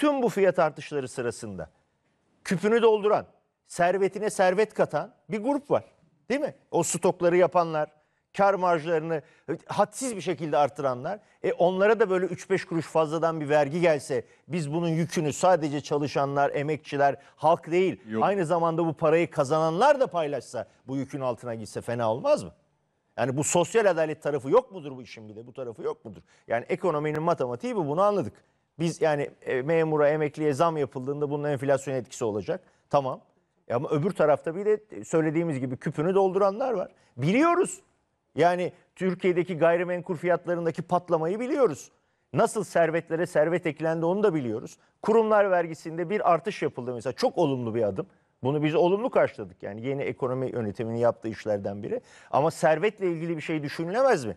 bütün bu fiyat artışları sırasında küpünü dolduran, servetine servet katan bir grup var. Değil mi? O stokları yapanlar, kar marjlarını hadsiz bir şekilde artıranlar. E onlara da böyle 3-5 kuruş fazladan bir vergi gelse biz bunun yükünü sadece çalışanlar, emekçiler, halk değil. Yok. Aynı zamanda bu parayı kazananlar da paylaşsa bu yükün altına gitse fena olmaz mı? Yani bu sosyal adalet tarafı yok mudur bu işin bir de bu tarafı yok mudur? Yani ekonominin matematiği bu bunu anladık. Biz yani e, memura, emekliye zam yapıldığında bunun enflasyon etkisi olacak. Tamam. E Ama öbür tarafta bir de söylediğimiz gibi küpünü dolduranlar var. Biliyoruz. Yani Türkiye'deki gayrimenkul fiyatlarındaki patlamayı biliyoruz. Nasıl servetlere servet eklendi onu da biliyoruz. Kurumlar vergisinde bir artış yapıldı mesela. Çok olumlu bir adım. Bunu biz olumlu karşıladık. Yani yeni ekonomi yönetiminin yaptığı işlerden biri. Ama servetle ilgili bir şey düşünülemez mi?